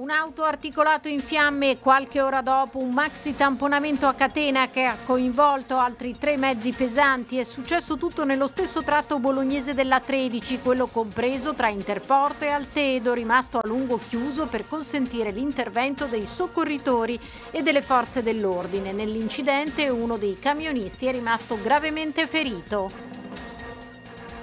Un auto articolato in fiamme e qualche ora dopo un maxi tamponamento a catena che ha coinvolto altri tre mezzi pesanti. È successo tutto nello stesso tratto bolognese della 13, quello compreso tra Interporto e Altedo, rimasto a lungo chiuso per consentire l'intervento dei soccorritori e delle forze dell'ordine. Nell'incidente uno dei camionisti è rimasto gravemente ferito.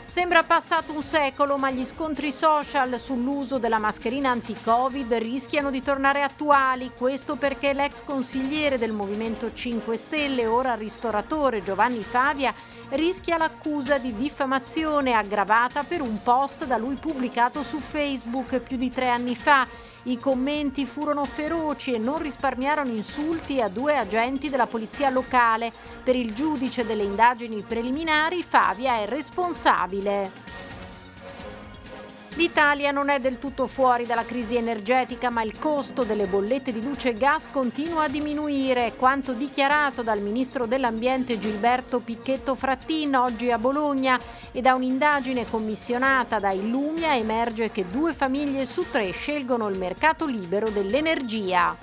Sembra passato un secolo, ma gli scontri social sull'uso della mascherina anti-Covid rischiano di tornare attuali. Questo perché l'ex consigliere del Movimento 5 Stelle, ora ristoratore Giovanni Favia, rischia l'accusa di diffamazione aggravata per un post da lui pubblicato su Facebook più di tre anni fa i commenti furono feroci e non risparmiarono insulti a due agenti della polizia locale. Per il giudice delle indagini preliminari Favia è responsabile. L'Italia non è del tutto fuori dalla crisi energetica, ma il costo delle bollette di luce e gas continua a diminuire, quanto dichiarato dal ministro dell'Ambiente Gilberto Picchetto Frattin oggi a Bologna e da un'indagine commissionata da Illumia emerge che due famiglie su tre scelgono il mercato libero dell'energia.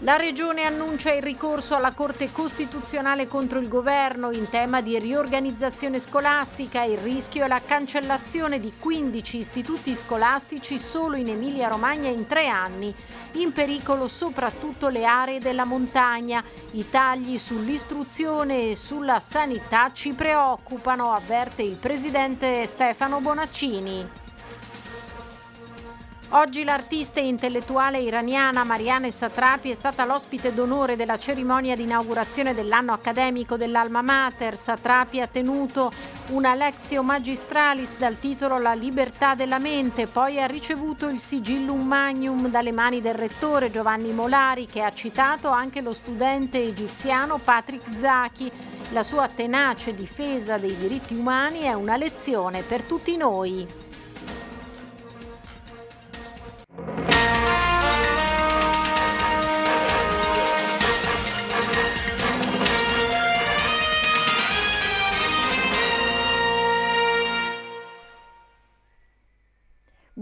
La Regione annuncia il ricorso alla Corte Costituzionale contro il governo in tema di riorganizzazione scolastica. Il rischio è la cancellazione di 15 istituti scolastici solo in Emilia-Romagna in tre anni. In pericolo soprattutto le aree della montagna. I tagli sull'istruzione e sulla sanità ci preoccupano, avverte il presidente Stefano Bonaccini. Oggi l'artista e intellettuale iraniana Mariane Satrapi è stata l'ospite d'onore della cerimonia di inaugurazione dell'anno accademico dell'Alma Mater. Satrapi ha tenuto una lezio magistralis dal titolo La libertà della mente, poi ha ricevuto il sigillum magnum dalle mani del rettore Giovanni Molari che ha citato anche lo studente egiziano Patrick Zaki. La sua tenace difesa dei diritti umani è una lezione per tutti noi.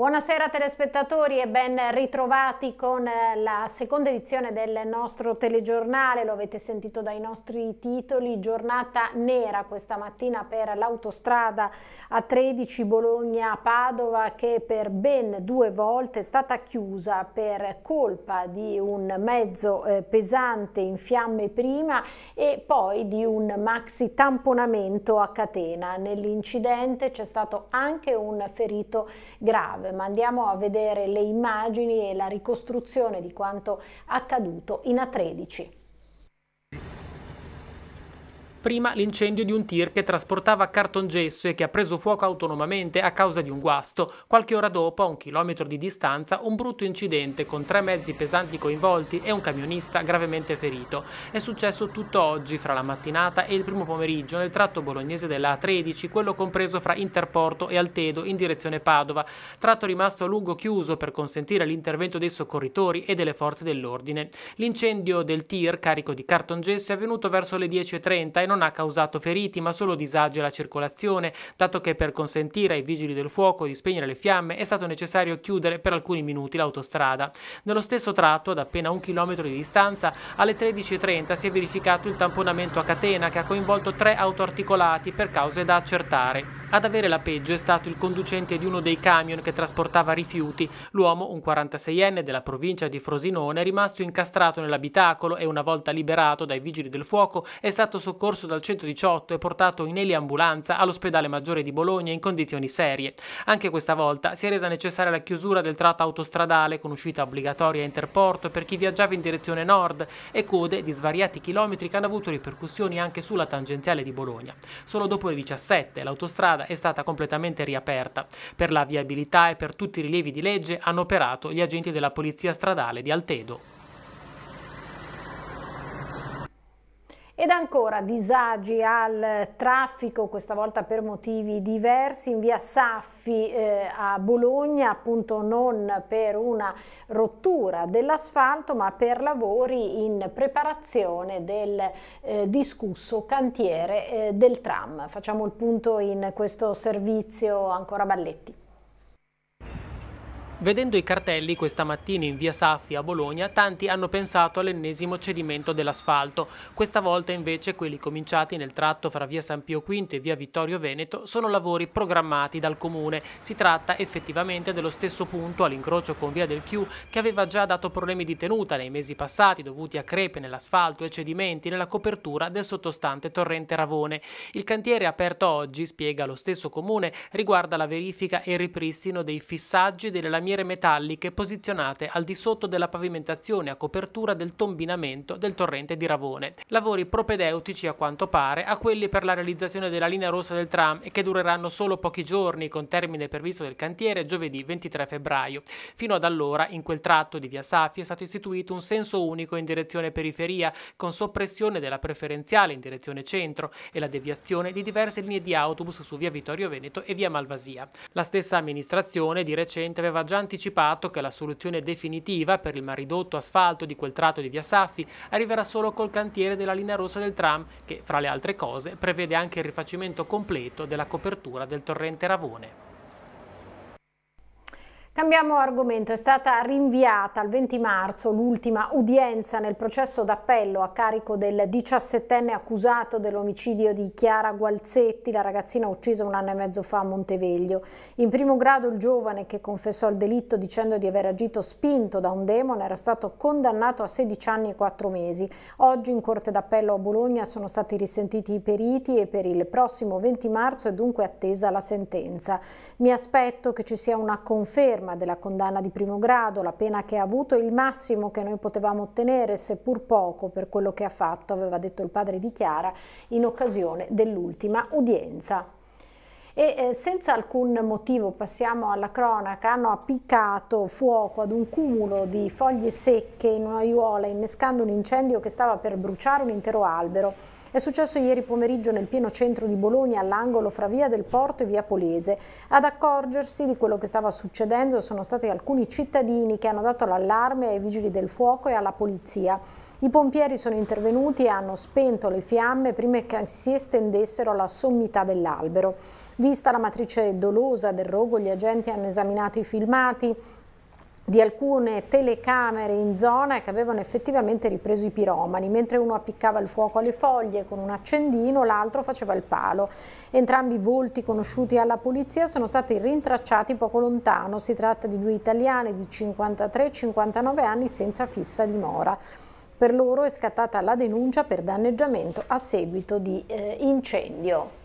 Buonasera telespettatori e ben ritrovati con eh, la seconda edizione del nostro telegiornale, lo avete sentito dai nostri titoli, giornata nera questa mattina per l'autostrada A13 Bologna-Padova che per ben due volte è stata chiusa per colpa di un mezzo eh, pesante in fiamme prima e poi di un maxi tamponamento a catena. Nell'incidente c'è stato anche un ferito grave ma andiamo a vedere le immagini e la ricostruzione di quanto accaduto in A13 prima l'incendio di un tir che trasportava cartongesso e che ha preso fuoco autonomamente a causa di un guasto. Qualche ora dopo, a un chilometro di distanza, un brutto incidente con tre mezzi pesanti coinvolti e un camionista gravemente ferito. È successo tutto oggi, fra la mattinata e il primo pomeriggio, nel tratto bolognese della A13, quello compreso fra Interporto e Altedo in direzione Padova, tratto rimasto a lungo chiuso per consentire l'intervento dei soccorritori e delle forze dell'ordine. L'incendio del tir carico di cartongesso è avvenuto verso le 10.30 e non non ha causato feriti ma solo disagio alla circolazione, dato che per consentire ai vigili del fuoco di spegnere le fiamme è stato necessario chiudere per alcuni minuti l'autostrada. Nello stesso tratto, ad appena un chilometro di distanza, alle 13.30 si è verificato il tamponamento a catena che ha coinvolto tre auto articolati per cause da accertare. Ad avere la peggio è stato il conducente di uno dei camion che trasportava rifiuti. L'uomo, un 46enne della provincia di Frosinone, è rimasto incastrato nell'abitacolo e una volta liberato dai vigili del fuoco è stato soccorso soccorso dal 118 e portato in eliambulanza all'ospedale maggiore di Bologna in condizioni serie. Anche questa volta si è resa necessaria la chiusura del tratto autostradale con uscita obbligatoria a interporto per chi viaggiava in direzione nord e code di svariati chilometri che hanno avuto ripercussioni anche sulla tangenziale di Bologna. Solo dopo le 17 l'autostrada è stata completamente riaperta. Per la viabilità e per tutti i rilievi di legge hanno operato gli agenti della Polizia Stradale di Altedo. Ed ancora disagi al traffico, questa volta per motivi diversi, in via Saffi eh, a Bologna, appunto non per una rottura dell'asfalto ma per lavori in preparazione del eh, discusso cantiere eh, del tram. Facciamo il punto in questo servizio ancora Balletti. Vedendo i cartelli questa mattina in via Saffi a Bologna, tanti hanno pensato all'ennesimo cedimento dell'asfalto. Questa volta invece quelli cominciati nel tratto fra via San Pio V e via Vittorio Veneto sono lavori programmati dal comune. Si tratta effettivamente dello stesso punto all'incrocio con via del Chiù che aveva già dato problemi di tenuta nei mesi passati dovuti a crepe nell'asfalto e cedimenti nella copertura del sottostante torrente Ravone. Il cantiere aperto oggi, spiega lo stesso comune, riguarda la verifica e il ripristino dei fissaggi delle lamiere lamiere metalliche posizionate al di sotto della pavimentazione a copertura del tombinamento del torrente di Ravone. Lavori propedeutici a quanto pare a quelli per la realizzazione della linea rossa del tram e che dureranno solo pochi giorni con termine previsto del cantiere giovedì 23 febbraio. Fino ad allora in quel tratto di via Safi è stato istituito un senso unico in direzione periferia con soppressione della preferenziale in direzione centro e la deviazione di diverse linee di autobus su via Vittorio Veneto e via Malvasia. La stessa amministrazione di recente aveva già anticipato che la soluzione definitiva per il maridotto asfalto di quel tratto di via Saffi arriverà solo col cantiere della linea rossa del tram che, fra le altre cose, prevede anche il rifacimento completo della copertura del torrente Ravone. Cambiamo argomento, è stata rinviata il 20 marzo l'ultima udienza nel processo d'appello a carico del 17enne accusato dell'omicidio di Chiara Gualzetti, la ragazzina uccisa un anno e mezzo fa a Monteveglio. In primo grado il giovane che confessò il delitto dicendo di aver agito spinto da un demone era stato condannato a 16 anni e 4 mesi. Oggi in Corte d'Appello a Bologna sono stati risentiti i periti e per il prossimo 20 marzo è dunque attesa la sentenza. Mi aspetto che ci sia una conferma ferma della condanna di primo grado, la pena che ha avuto il massimo che noi potevamo ottenere, seppur poco, per quello che ha fatto, aveva detto il padre di Chiara, in occasione dell'ultima udienza e eh, senza alcun motivo, passiamo alla cronaca, hanno appiccato fuoco ad un cumulo di foglie secche in un'aiuola innescando un incendio che stava per bruciare un intero albero. È successo ieri pomeriggio nel pieno centro di Bologna, all'angolo fra via del Porto e via Polese. Ad accorgersi di quello che stava succedendo sono stati alcuni cittadini che hanno dato l'allarme ai vigili del fuoco e alla polizia. I pompieri sono intervenuti e hanno spento le fiamme prima che si estendessero alla sommità dell'albero. Vista la matrice dolosa del rogo, gli agenti hanno esaminato i filmati, di alcune telecamere in zona che avevano effettivamente ripreso i piromani, mentre uno appiccava il fuoco alle foglie con un accendino, l'altro faceva il palo. Entrambi i volti conosciuti alla polizia sono stati rintracciati poco lontano, si tratta di due italiani di 53 e 59 anni senza fissa dimora. Per loro è scattata la denuncia per danneggiamento a seguito di eh, incendio.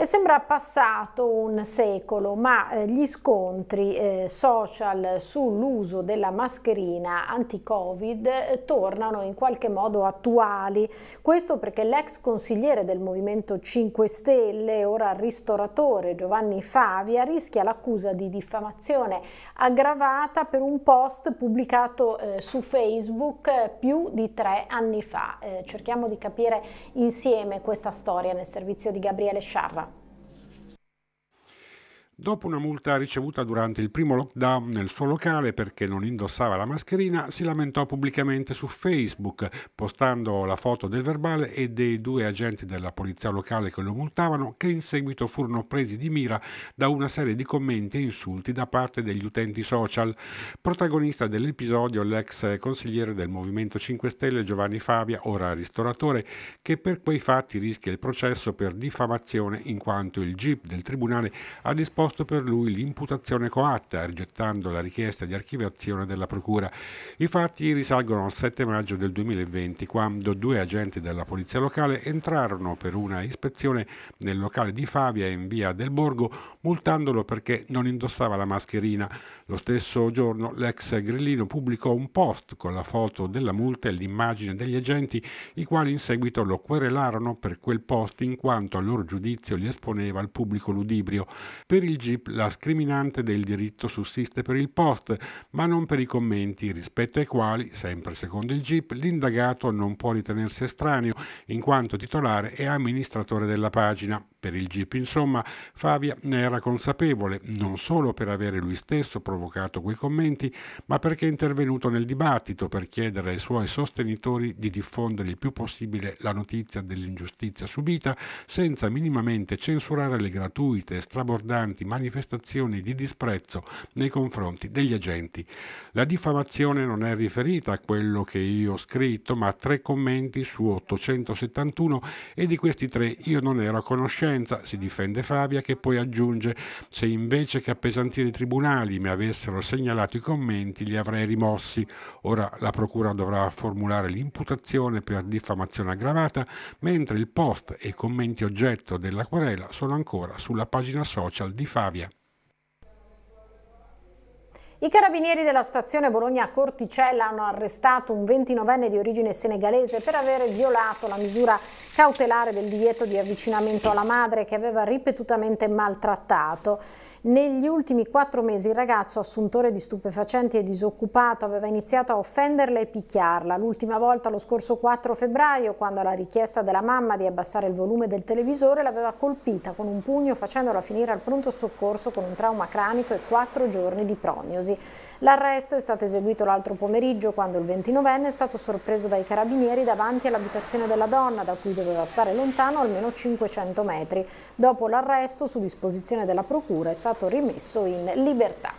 E sembra passato un secolo, ma eh, gli scontri eh, social sull'uso della mascherina anti-Covid eh, tornano in qualche modo attuali. Questo perché l'ex consigliere del Movimento 5 Stelle, ora ristoratore Giovanni Favia, rischia l'accusa di diffamazione aggravata per un post pubblicato su Facebook più di tre anni fa. cerchiamo di capire insieme questa storia nel servizio di Gabriele Sciarra. Dopo una multa ricevuta durante il primo lockdown nel suo locale perché non indossava la mascherina, si lamentò pubblicamente su Facebook, postando la foto del verbale e dei due agenti della polizia locale che lo multavano, che in seguito furono presi di mira da una serie di commenti e insulti da parte degli utenti social. Protagonista dell'episodio l'ex consigliere del Movimento 5 Stelle Giovanni Fabia, ora ristoratore, che per quei fatti rischia il processo per diffamazione in quanto il GIP del Tribunale ha disposto disposto per lui l'imputazione coatta, rigettando la richiesta di archiviazione della Procura. I fatti risalgono al 7 maggio del 2020, quando due agenti della Polizia Locale entrarono per una ispezione nel locale di Favia in via del Borgo, multandolo perché non indossava la mascherina. Lo stesso giorno l'ex grillino pubblicò un post con la foto della multa e l'immagine degli agenti, i quali in seguito lo querelarono per quel post in quanto a loro giudizio li esponeva al pubblico ludibrio. Per il GIP la scriminante del diritto sussiste per il post, ma non per i commenti, rispetto ai quali, sempre secondo il GIP, l'indagato non può ritenersi estraneo in quanto titolare e amministratore della pagina. Per il GIP, insomma, Fabia ne era consapevole, non solo per avere lui stesso provocato quei commenti, ma perché è intervenuto nel dibattito per chiedere ai suoi sostenitori di diffondere il più possibile la notizia dell'ingiustizia subita, senza minimamente censurare le gratuite e strabordanti manifestazioni di disprezzo nei confronti degli agenti. La diffamazione non è riferita a quello che io ho scritto, ma a tre commenti su 871 e di questi tre io non ero a conoscenza coscienza, si difende Fabia che poi aggiunge se invece che appesantire i tribunali mi avessero segnalato i commenti li avrei rimossi. Ora la procura dovrà formulare l'imputazione per diffamazione aggravata, mentre il post e i commenti oggetto della querela sono ancora sulla pagina social di Fabia. I carabinieri della stazione Bologna Corticella hanno arrestato un 29enne di origine senegalese per aver violato la misura cautelare del divieto di avvicinamento alla madre che aveva ripetutamente maltrattato. Negli ultimi quattro mesi il ragazzo, assuntore di stupefacenti e disoccupato, aveva iniziato a offenderla e picchiarla. L'ultima volta lo scorso 4 febbraio, quando alla richiesta della mamma di abbassare il volume del televisore l'aveva colpita con un pugno facendola finire al pronto soccorso con un trauma cranico e quattro giorni di prognosi mafiosi. L'arresto è stato eseguito l'altro pomeriggio quando il 29enne è stato sorpreso dai carabinieri davanti all'abitazione della donna da cui doveva stare lontano almeno 500 metri. Dopo l'arresto, su disposizione della procura, è stato rimesso in libertà.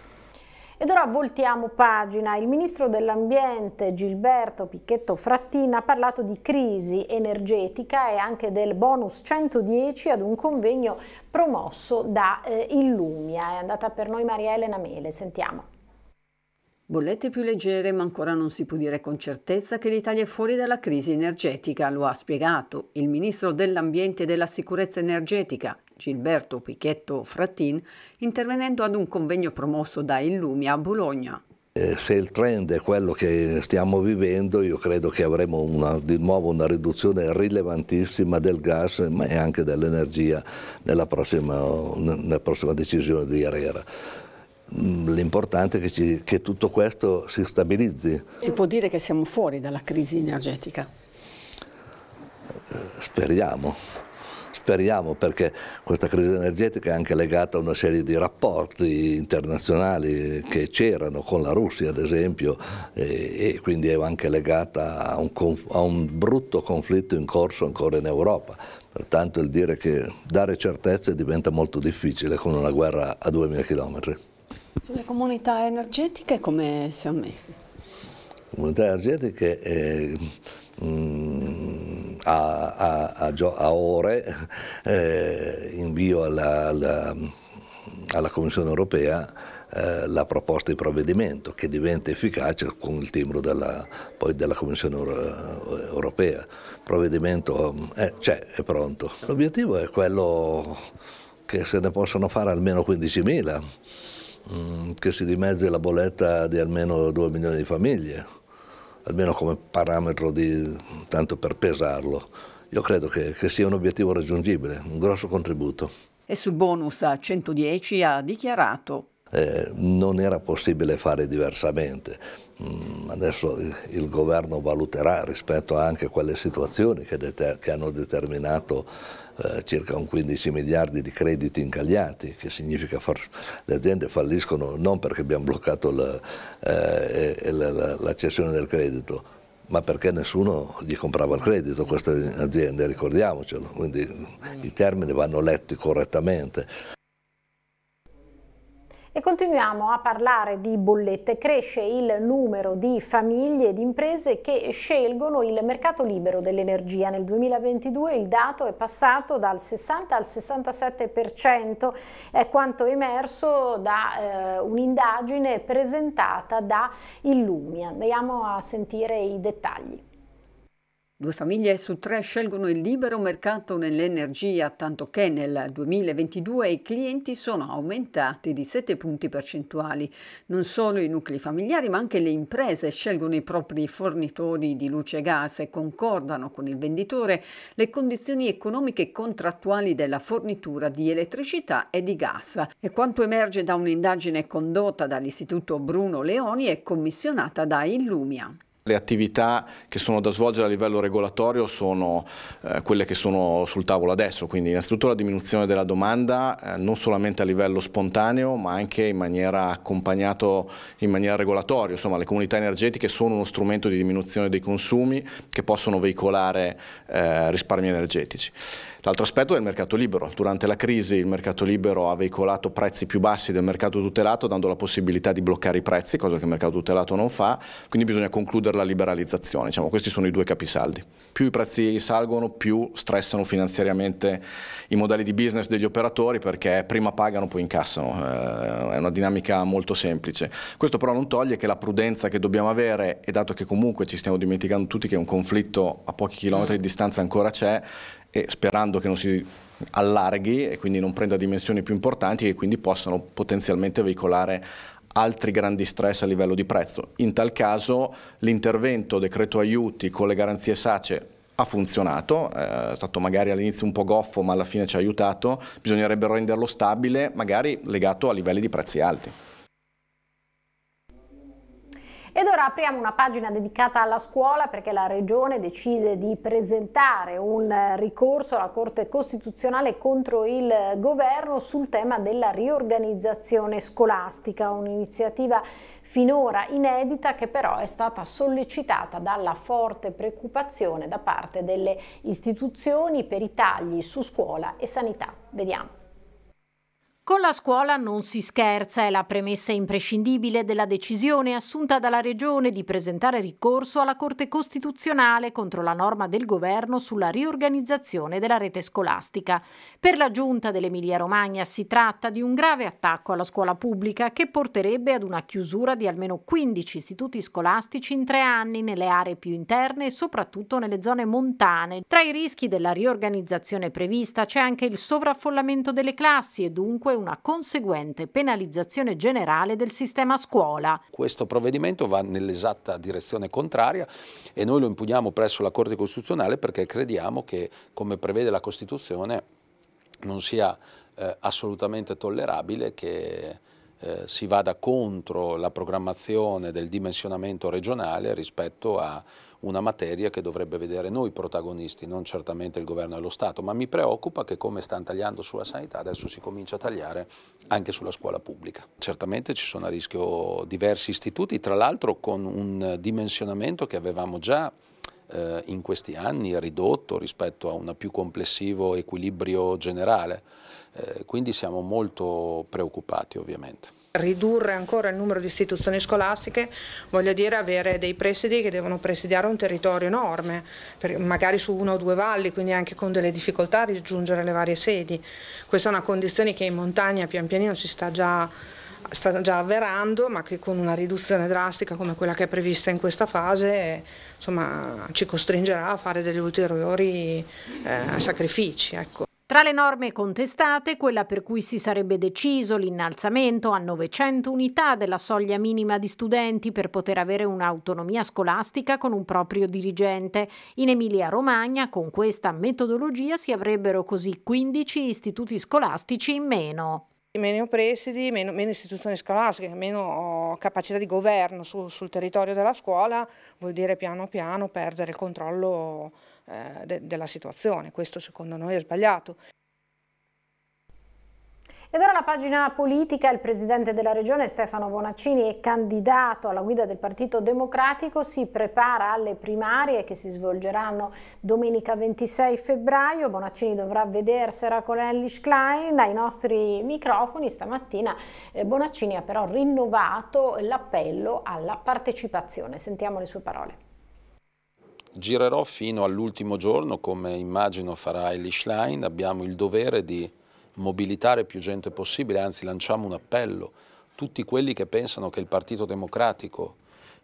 Ed ora voltiamo pagina. Il ministro dell'Ambiente Gilberto Picchetto Frattin ha parlato di crisi energetica e anche del bonus 110 ad un convegno promosso da eh, Illumia. È andata per noi Maria Elena Mele, sentiamo. Bollette più leggere, ma ancora non si può dire con certezza che l'Italia è fuori dalla crisi energetica, lo ha spiegato il ministro dell'Ambiente e della Sicurezza Energetica, Gilberto Pichetto Frattin, intervenendo ad un convegno promosso da Illumia a Bologna. Eh, se il trend è quello che stiamo vivendo, io credo che avremo una, di nuovo una riduzione rilevantissima del gas e anche dell'energia nella, nella prossima decisione di ARERA Mm, l'importante è che, ci, che tutto questo si stabilizzi. Si può dire che siamo fuori dalla crisi energetica? Eh, speriamo speriamo perché questa crisi energetica è anche legata a una serie di rapporti internazionali che c'erano con la Russia ad esempio e, e quindi è anche legata a un, a un, brutto conflitto in corso ancora in Europa. Pertanto il dire che dare certezze diventa molto difficile con una guerra a 2000 chilometri. Sulle comunità energetiche come si è messi? Comunità energetiche eh, mh, mm, a, a, a, a, ore eh, invio alla, alla, alla Commissione europea eh, la proposta di provvedimento che diventa efficace con il timbro della, poi della Commissione eh, europea. Il provvedimento eh, c'è, è pronto. L'obiettivo è quello che se ne possono fare almeno 15.000 Mm, che si dimezzi la bolletta di almeno 2 milioni di famiglie, almeno come parametro di, tanto per pesarlo. Io credo che, che sia un obiettivo raggiungibile, un grosso contributo. E sul bonus a 110 ha dichiarato eh, non era possibile fare diversamente. Mm, adesso il, il governo valuterà rispetto anche a quelle situazioni che, che hanno determinato eh, circa un 15 miliardi di crediti incagliati, che significa che le aziende falliscono non perché abbiamo bloccato eh, l'accessione del credito, ma perché nessuno gli comprava il credito queste aziende, ricordiamocelo, quindi i termini vanno letti correttamente. E continuiamo a parlare di bollette. Cresce il numero di famiglie ed imprese che scelgono il mercato libero dell'energia. Nel 2022 il dato è passato dal 60 al 67%, è quanto emerso da eh, un'indagine presentata da Illumia. Andiamo a sentire i dettagli. Due famiglie su tre scelgono il libero mercato nell'energia, tanto che nel 2022 i clienti sono aumentati di 7 punti percentuali. Non solo i nuclei familiari, ma anche le imprese scelgono i propri fornitori di luce e gas e concordano con il venditore le condizioni economiche e contrattuali della fornitura di elettricità e di gas. E quanto emerge da un'indagine condotta dall'Istituto Bruno Leoni e commissionata da Illumia. Le attività che sono da svolgere a livello regolatorio sono eh, quelle che sono sul tavolo adesso, quindi innanzitutto la diminuzione della domanda eh, non solamente a livello spontaneo ma anche in maniera accompagnato in maniera regolatoria, insomma le comunità energetiche sono uno strumento di diminuzione dei consumi che possono veicolare eh, risparmi energetici. L'altro aspetto è il mercato libero. Durante la crisi il mercato libero ha veicolato prezzi più bassi del mercato tutelato dando la possibilità di bloccare i prezzi, cosa che il mercato tutelato non fa, quindi bisogna concludere la liberalizzazione. Diciamo, questi sono i due capisaldi. Più i prezzi salgono, più stressano finanziariamente i modelli di business degli operatori perché prima pagano poi incassano. Eh, è una dinamica molto semplice. Questo però non toglie che la prudenza che dobbiamo avere, e dato che comunque ci stiamo dimenticando tutti che un conflitto a pochi chilometri di distanza ancora c'è, e sperando che non si allarghi e quindi non prenda dimensioni più importanti e quindi possano potenzialmente veicolare altri grandi stress a livello di prezzo. In tal caso l'intervento decreto aiuti con le garanzie SACE ha funzionato, eh, è stato magari all'inizio un po' goffo ma alla fine ci ha aiutato, bisognerebbe renderlo stabile magari legato a livelli di prezzi alti. Ed ora apriamo una pagina dedicata alla scuola perché la Regione decide di presentare un eh, ricorso alla Corte Costituzionale contro il governo sul tema della riorganizzazione scolastica, un'iniziativa finora inedita che però è stata sollecitata dalla forte preoccupazione da parte delle istituzioni per i tagli su scuola e sanità. Vediamo. Con la scuola non si scherza, è la premessa imprescindibile della decisione assunta dalla Regione di presentare ricorso alla Corte Costituzionale contro la norma del governo sulla riorganizzazione della rete scolastica. Per la Giunta dell'Emilia-Romagna si tratta di un grave attacco alla scuola pubblica che porterebbe ad una chiusura di almeno 15 istituti scolastici in tre anni nelle aree più interne e soprattutto nelle zone montane. Tra i rischi della riorganizzazione prevista c'è anche il sovraffollamento delle classi e dunque una conseguente penalizzazione generale del sistema scuola. Questo provvedimento va nell'esatta direzione contraria e noi lo impugniamo presso la Corte Costituzionale perché crediamo che, come prevede la Costituzione, non sia eh, assolutamente tollerabile che eh, si vada contro la programmazione del dimensionamento regionale rispetto a una materia che dovrebbe vedere noi protagonisti, non certamente il governo e lo Stato, ma mi preoccupa che come stanno tagliando sulla sanità adesso si comincia a tagliare anche sulla scuola pubblica. Certamente ci sono a rischio diversi istituti, tra l'altro con un dimensionamento che avevamo già eh, in questi anni ridotto rispetto a un più complessivo equilibrio generale, eh, quindi siamo molto preoccupati ovviamente ridurre ancora il numero di istituzioni scolastiche voglia dire avere dei presidi che devono presidiare un territorio enorme, magari su una o due valli, quindi anche con delle difficoltà a raggiungere le varie sedi. Questa è una condizione che in montagna pian pianino si sta già, sta già avverando, ma che con una riduzione drastica come quella che è prevista in questa fase insomma, ci costringerà a fare degli ulteriori eh, sacrifici. Ecco. Tra le norme contestate, quella per cui si sarebbe deciso l'innalzamento a 900 unità della soglia minima di studenti per poter avere un'autonomia scolastica con un proprio dirigente. In Emilia-Romagna, con questa metodologia, si avrebbero così 15 istituti scolastici in meno meno presidi, meno, meno, istituzioni scolastiche, meno oh, capacità di governo su, sul territorio della scuola vuol dire piano piano perdere il controllo eh, de della situazione. Questo secondo noi è sbagliato. Ed ora la pagina politica, il presidente della regione Stefano Bonaccini è candidato alla guida del Partito Democratico, si prepara alle primarie che si svolgeranno domenica 26 febbraio, Bonaccini dovrà vedersela con Ellis Klein, ai nostri microfoni stamattina eh, Bonaccini ha però rinnovato l'appello alla partecipazione, sentiamo le sue parole girerò fino all'ultimo giorno, come immagino farà Elish abbiamo il dovere di mobilitare più gente possibile, anzi lanciamo un appello, tutti quelli che pensano che il Partito Democratico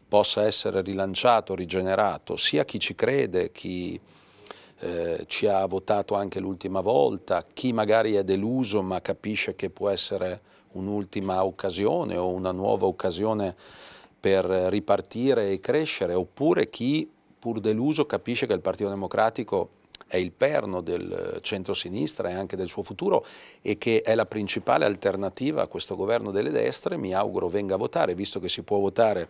possa essere rilanciato, rigenerato, sia chi ci crede, chi eh, ci ha votato anche l'ultima volta, chi magari è deluso ma capisce che può essere un'ultima occasione o una nuova occasione per ripartire e crescere, oppure chi pur deluso, capisce che il Partito Democratico è il perno del centro-sinistra e anche del suo futuro e che è la principale alternativa a questo governo delle destre, mi auguro venga a votare, visto che si può votare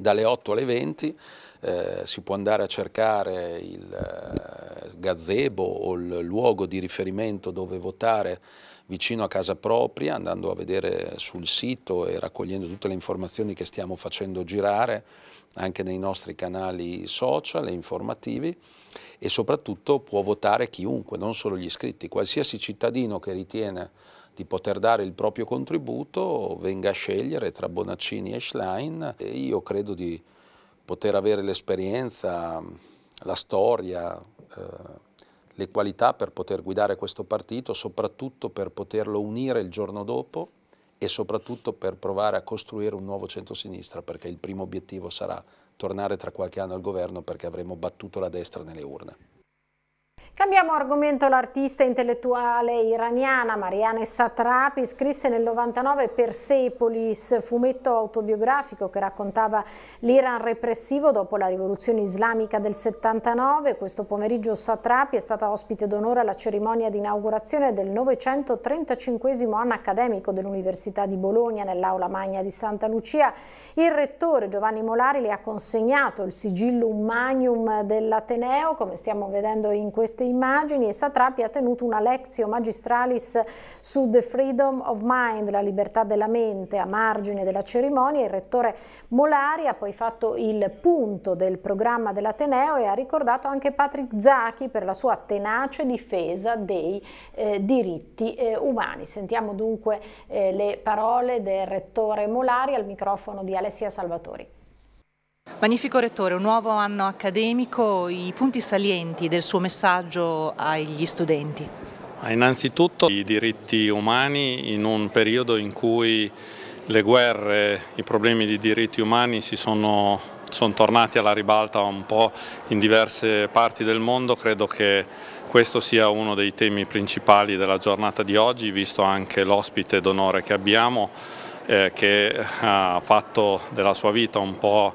dalle 8 alle 20, eh, si può andare a cercare il eh, gazebo o il luogo di riferimento dove votare vicino a casa propria, andando a vedere sul sito e raccogliendo tutte le informazioni che stiamo facendo girare anche nei nostri canali social e informativi e soprattutto può votare chiunque, non solo gli iscritti, qualsiasi cittadino che ritiene di poter dare il proprio contributo venga a scegliere tra Bonaccini e Schlein e io credo di poter avere l'esperienza, la storia, eh, le qualità per poter guidare questo partito, soprattutto per poterlo unire il giorno dopo e soprattutto per provare a costruire un nuovo centrosinistra, perché il primo obiettivo sarà tornare tra qualche anno al governo perché avremo battuto la destra nelle urne. Cambiamo argomento, l'artista intellettuale iraniana Marianne Satrapi scrisse nel 99 Persepolis, fumetto autobiografico che raccontava l'Iran repressivo dopo la rivoluzione islamica del 79. Questo pomeriggio Satrapi è stata ospite d'onore alla cerimonia di inaugurazione del 935 anno accademico dell'Università di Bologna nell'Aula Magna di Santa Lucia. Il rettore Giovanni Molari le ha consegnato il sigillum magnum dell'Ateneo, come stiamo vedendo in questi queste immagini e Satrapi ha tenuto una lezione magistralis su The Freedom of Mind, la libertà della mente. A margine della cerimonia il rettore Molari ha poi fatto il punto del programma dell'Ateneo e ha ricordato anche Patrick Zachi per la sua tenace difesa dei eh, diritti eh, umani. Sentiamo dunque eh, le parole del rettore Molari al microfono di Alessia Salvatori. Magnifico Rettore, un nuovo anno accademico, i punti salienti del suo messaggio agli studenti? Ah, innanzitutto i diritti umani in un periodo in cui le guerre, i problemi di diritti umani si sono, sono tornati alla ribalta un po' in diverse parti del mondo, credo che questo sia uno dei temi principali della giornata di oggi, visto anche l'ospite d'onore che abbiamo, eh, che ha fatto della sua vita un po'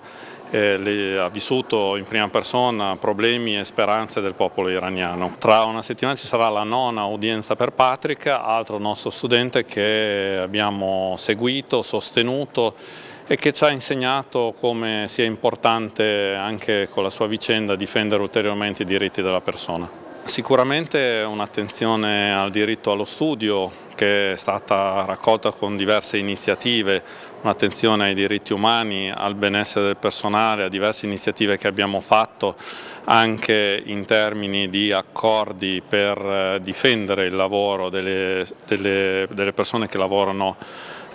eh, le, ha vissuto in prima persona problemi e speranze del popolo iraniano. Tra una settimana ci sarà la nona udienza per Patrick, altro nostro studente che abbiamo seguito, sostenuto e che ci ha insegnato come sia importante anche con la sua vicenda difendere ulteriormente i diritti della persona. Sicuramente un'attenzione al diritto allo studio che è stata raccolta con diverse iniziative, un'attenzione ai diritti umani, al benessere del personale, a diverse iniziative che abbiamo fatto anche in termini di accordi per eh, difendere il lavoro delle, delle, delle persone che lavorano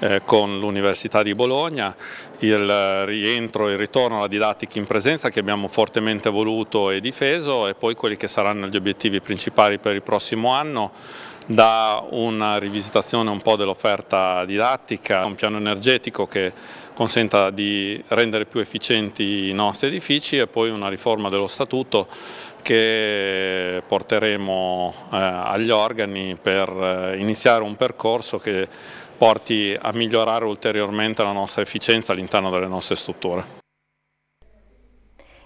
eh, con l'Università di Bologna, il rientro e il ritorno alla didattica in presenza che abbiamo fortemente voluto e difeso e poi quelli che saranno gli obiettivi principali per il prossimo anno da una rivisitazione un po' dell'offerta didattica, un piano energetico che consenta di rendere più efficienti i nostri edifici e poi una riforma dello statuto che porteremo eh, agli organi per eh, iniziare un percorso che porti a migliorare ulteriormente la nostra efficienza all'interno delle nostre strutture.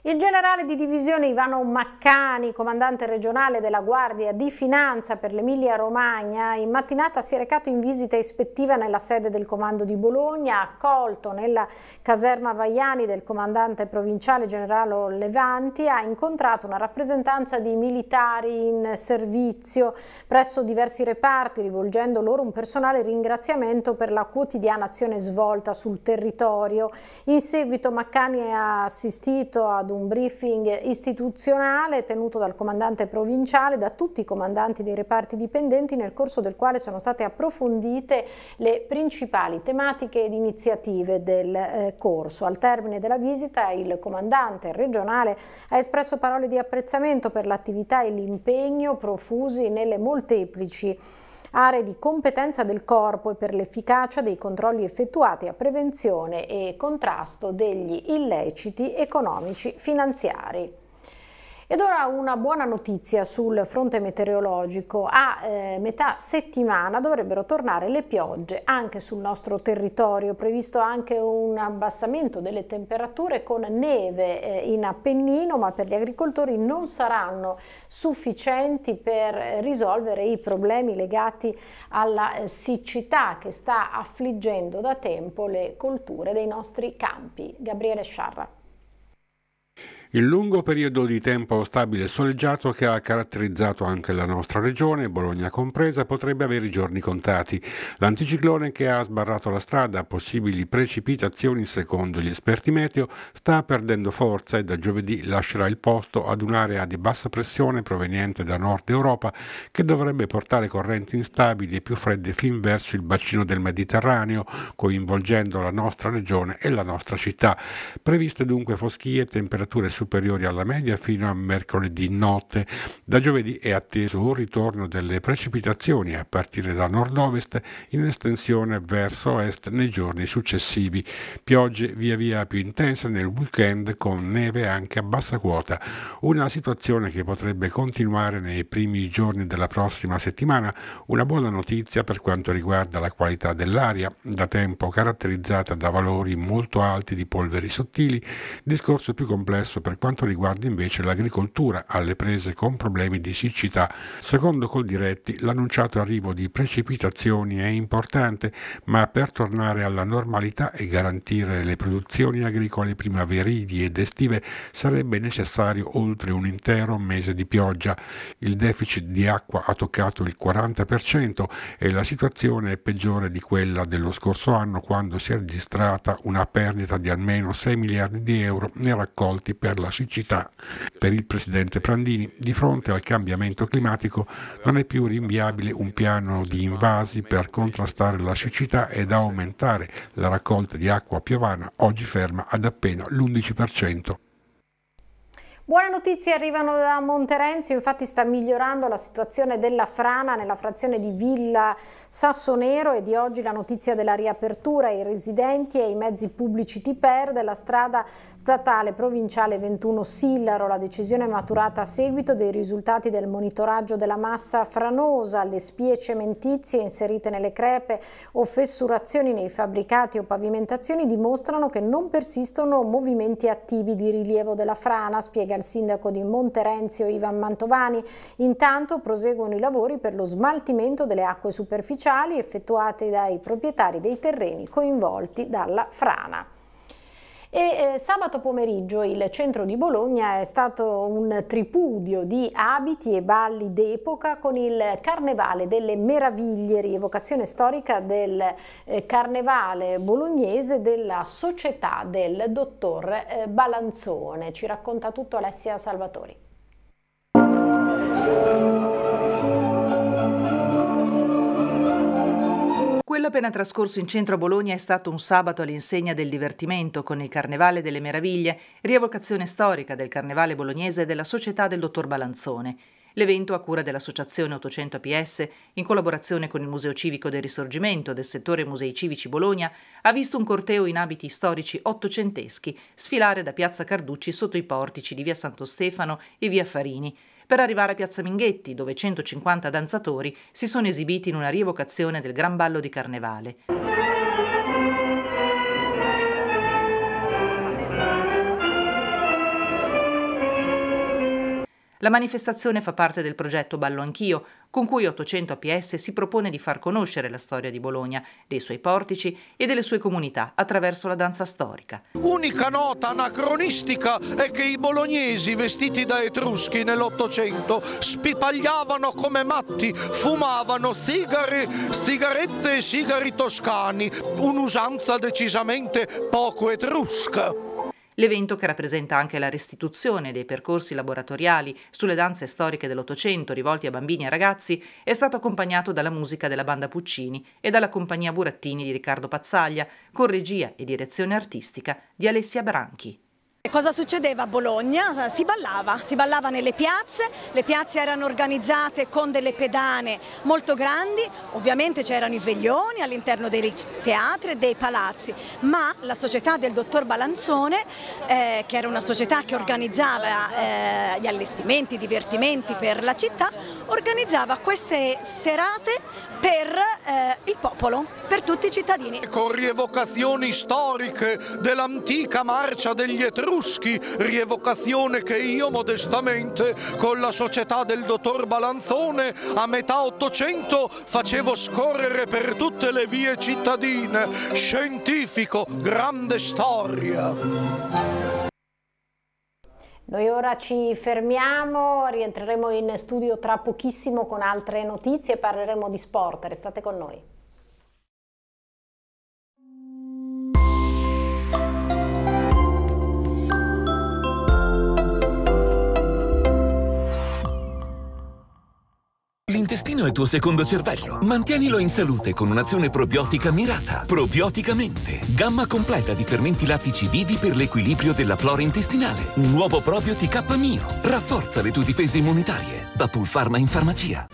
Il generale di divisione Ivano Maccani, comandante regionale della Guardia di Finanza per l'Emilia-Romagna, in mattinata si è recato in visita ispettiva nella sede del comando di Bologna, accolto nella caserma Vaiani del comandante provinciale generale Levanti, ha incontrato una rappresentanza di militari in servizio presso diversi reparti, rivolgendo loro un personale ringraziamento per la quotidiana azione svolta sul territorio. In seguito Maccani ha assistito ad un un briefing istituzionale tenuto dal comandante provinciale, da tutti i comandanti dei reparti dipendenti, nel corso del quale sono state approfondite le principali tematiche ed iniziative del eh, corso. Al termine della visita il comandante regionale ha espresso parole di apprezzamento per l'attività e l'impegno profusi nelle molteplici aree di competenza del corpo e per l'efficacia dei controlli effettuati a prevenzione e contrasto degli illeciti economici finanziari. Ed ora una buona notizia sul fronte meteorologico. A eh, metà settimana dovrebbero tornare le piogge anche sul nostro territorio, previsto anche un abbassamento delle temperature con neve eh, in Appennino, ma per gli agricoltori non saranno sufficienti per risolvere i problemi legati alla eh, siccità che sta affliggendo da tempo le colture dei nostri campi. Gabriele Sciarra. Il lungo periodo di tempo stabile e soleggiato che ha caratterizzato anche la nostra regione, Bologna compresa, potrebbe avere i giorni contati. L'anticiclone che ha sbarrato la strada a possibili precipitazioni secondo gli esperti meteo sta perdendo forza e da giovedì lascerà il posto ad un'area di bassa pressione proveniente da nord Europa che dovrebbe portare correnti instabili e più fredde fin verso il bacino del Mediterraneo, coinvolgendo la nostra regione e la nostra città. Previste dunque foschie e temperature superiori alla media fino a mercoledì notte. Da giovedì è atteso un ritorno delle precipitazioni a partire da nord-ovest in estensione verso est nei giorni successivi. Piogge via via più intense nel weekend con neve anche a bassa quota. Una situazione che potrebbe continuare nei primi giorni della prossima settimana. Una buona notizia per quanto riguarda la qualità dell'aria, da tempo caratterizzata da valori molto alti di polveri sottili, discorso più complesso per quanto riguarda invece l'agricoltura, alle prese con problemi di siccità. Secondo Coldiretti, l'annunciato arrivo di precipitazioni è importante, ma per tornare alla normalità e garantire le produzioni agricole primaverili ed estive sarebbe necessario oltre un intero mese di pioggia. Il deficit di acqua ha toccato il 40% e la situazione è peggiore di quella dello scorso anno quando si è registrata una perdita di almeno 6 miliardi di euro nei raccolti per per la siccità. Per il presidente Prandini, di fronte al cambiamento climatico non è più rinviabile un piano di invasi per contrastare la siccità ed aumentare la raccolta di acqua piovana, oggi ferma ad appena l'11%. Buone notizie arrivano da Monterenzio, infatti sta migliorando la situazione della frana nella frazione di Villa Sassonero e di oggi la notizia della riapertura ai residenti e ai mezzi pubblici di Per della strada statale provinciale 21 Sillaro, la decisione maturata a seguito dei risultati del monitoraggio della massa franosa, le spie cementizie inserite nelle crepe o fessurazioni nei fabbricati o pavimentazioni dimostrano che non persistono movimenti attivi di rilievo della frana, spiega al sindaco di Monterenzio Ivan Mantovani. Intanto proseguono i lavori per lo smaltimento delle acque superficiali effettuate dai proprietari dei terreni coinvolti dalla frana. E eh, sabato pomeriggio il centro di Bologna è stato un tripudio di abiti e balli d'epoca con il Carnevale delle Meraviglie, rievocazione storica del eh, Carnevale bolognese della Società del Dottor eh, Balanzone. Ci racconta tutto Alessia Salvatori. Quello appena trascorso in centro a Bologna è stato un sabato all'insegna del divertimento con il Carnevale delle Meraviglie, rievocazione storica del Carnevale bolognese della società del dottor Balanzone. L'evento a cura dell'Associazione 800 APS, in collaborazione con il Museo Civico del Risorgimento del settore Musei Civici Bologna, ha visto un corteo in abiti storici ottocenteschi sfilare da Piazza Carducci sotto i portici di Via Santo Stefano e Via Farini per arrivare a Piazza Minghetti, dove 150 danzatori si sono esibiti in una rievocazione del Gran Ballo di Carnevale. La manifestazione fa parte del progetto Ballo Anch'io, con cui 800 APS si propone di far conoscere la storia di Bologna, dei suoi portici e delle sue comunità attraverso la danza storica. Unica nota anacronistica è che i bolognesi vestiti da etruschi nell'Ottocento spipagliavano come matti, fumavano sigari, sigarette e sigari toscani, un'usanza decisamente poco etrusca. L'evento, che rappresenta anche la restituzione dei percorsi laboratoriali sulle danze storiche dell'Ottocento rivolti a bambini e ragazzi, è stato accompagnato dalla musica della banda Puccini e dalla compagnia Burattini di Riccardo Pazzaglia, con regia e direzione artistica di Alessia Branchi. Cosa succedeva a Bologna? Si ballava, si ballava nelle piazze, le piazze erano organizzate con delle pedane molto grandi, ovviamente c'erano i veglioni all'interno dei teatri e dei palazzi, ma la società del dottor Balanzone, eh, che era una società che organizzava eh, gli allestimenti, i divertimenti per la città, organizzava queste serate per eh, il popolo, per tutti i cittadini. Con rievocazioni storiche dell'antica marcia degli Etruschi, Etruschi, rievocazione che io modestamente con la società del dottor Balanzone a metà Ottocento facevo scorrere per tutte le vie cittadine. Scientifico, grande storia. Noi ora ci fermiamo, rientreremo in studio tra pochissimo con altre notizie, parleremo di sport, restate con noi. L'intestino è il tuo secondo cervello. Mantienilo in salute con un'azione probiotica mirata. Probioticamente. Gamma completa di fermenti lattici vivi per l'equilibrio della flora intestinale. Un nuovo probio TK Mio. Rafforza le tue difese immunitarie. Da Pulpharma in farmacia.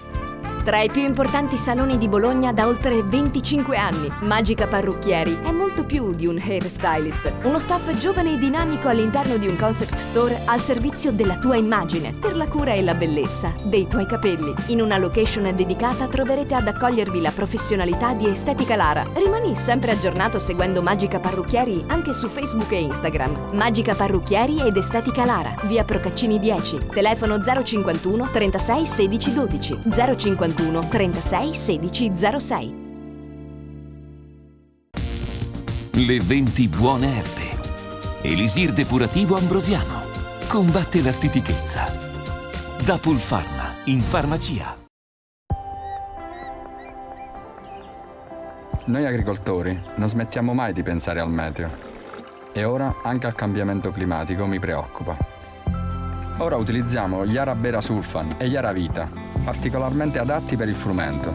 Tra i più importanti saloni di Bologna da oltre 25 anni, Magica Parrucchieri è molto più di un hairstylist. Uno staff giovane e dinamico all'interno di un concept store al servizio della tua immagine, per la cura e la bellezza dei tuoi capelli. In una location dedicata troverete ad accogliervi la professionalità di Estetica Lara. Rimani sempre aggiornato seguendo Magica Parrucchieri anche su Facebook e Instagram. Magica Parrucchieri ed Estetica Lara, via Procaccini 10, telefono 051 36 16 12 051 051 36 16 06. Le 20 buone erbe. Elisir depurativo ambrosiano. Combatte la stitichezza. Da Pulpharma, in farmacia. Noi agricoltori non smettiamo mai di pensare al meteo. E ora anche al cambiamento climatico mi preoccupa. Ora utilizziamo gli Arabera sulfan e gli Aravita, particolarmente adatti per il frumento,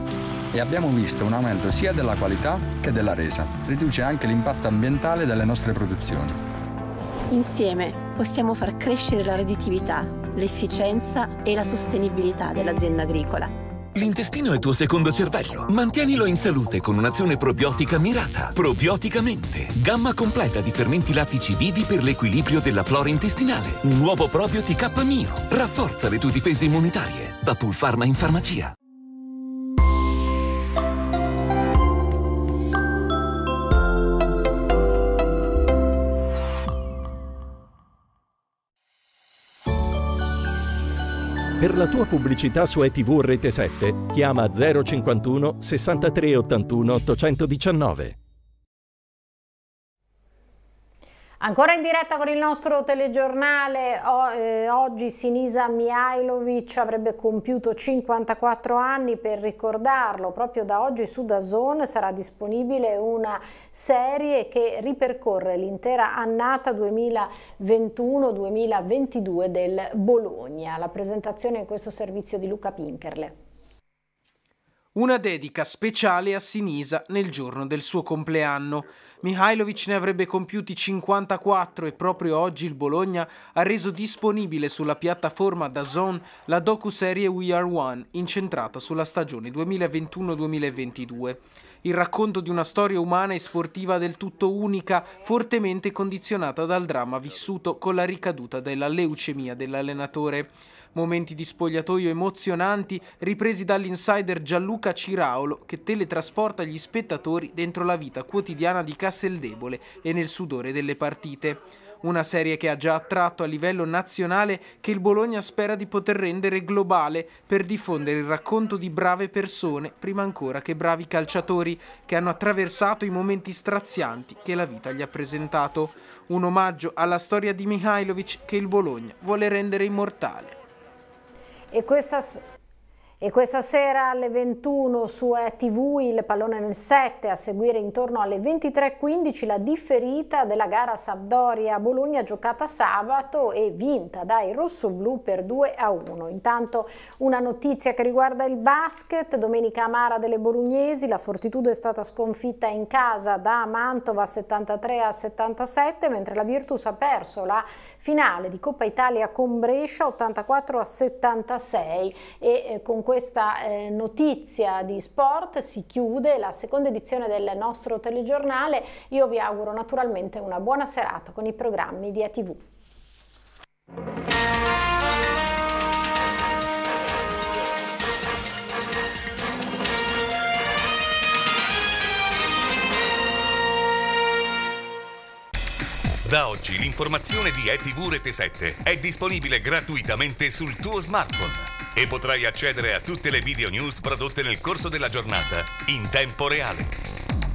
e abbiamo visto un aumento sia della qualità che della resa. Riduce anche l'impatto ambientale delle nostre produzioni. Insieme possiamo far crescere la redditività, l'efficienza e la sostenibilità dell'azienda agricola L'intestino è il tuo secondo cervello. Mantienilo in salute con un'azione probiotica mirata. Probioticamente. Gamma completa di fermenti lattici vivi per l'equilibrio della flora intestinale. Un nuovo probio TK Mio. Rafforza le tue difese immunitarie. Da Pulpharma in farmacia. Per la tua pubblicità su ETV Rete 7, chiama 051 63 81 819. Ancora in diretta con il nostro telegiornale, o, eh, oggi Sinisa Mihailovic avrebbe compiuto 54 anni per ricordarlo, proprio da oggi su Dazon sarà disponibile una serie che ripercorre l'intera annata 2021-2022 del Bologna. La presentazione in questo servizio di Luca Pinkerle. Una dedica speciale a Sinisa nel giorno del suo compleanno. Mihailovic ne avrebbe compiuti 54 e proprio oggi il Bologna ha reso disponibile sulla piattaforma DAZN la docu-serie We Are One incentrata sulla stagione 2021-2022. Il racconto di una storia umana e sportiva del tutto unica, fortemente condizionata dal dramma vissuto con la ricaduta della leucemia dell'allenatore. Momenti di spogliatoio emozionanti ripresi dall'insider Gianluca Ciraolo che teletrasporta gli spettatori dentro la vita quotidiana di Casteldebole e nel sudore delle partite. Una serie che ha già attratto a livello nazionale che il Bologna spera di poter rendere globale per diffondere il racconto di brave persone, prima ancora che bravi calciatori, che hanno attraversato i momenti strazianti che la vita gli ha presentato. Un omaggio alla storia di Mihailovic che il Bologna vuole rendere immortale. e questa E questa sera alle 21 su ETV il pallone nel 7 a seguire intorno alle 23.15 la differita della gara Sampdoria-Bologna giocata sabato e vinta dai rossoblù per 2 a 1. Intanto una notizia che riguarda il basket, domenica amara delle bolognesi, la Fortitudo è stata sconfitta in casa da Mantova 73 a 77 mentre la Virtus ha perso la finale di Coppa Italia con Brescia 84 a 76 e eh, con questa eh, notizia di sport si chiude la seconda edizione del nostro telegiornale. Io vi auguro naturalmente una buona serata con i programmi di ATV. Da oggi l'informazione di ETV Rete 7 è disponibile gratuitamente sul tuo smartphone e potrai accedere a tutte le video news prodotte nel corso della giornata in tempo reale.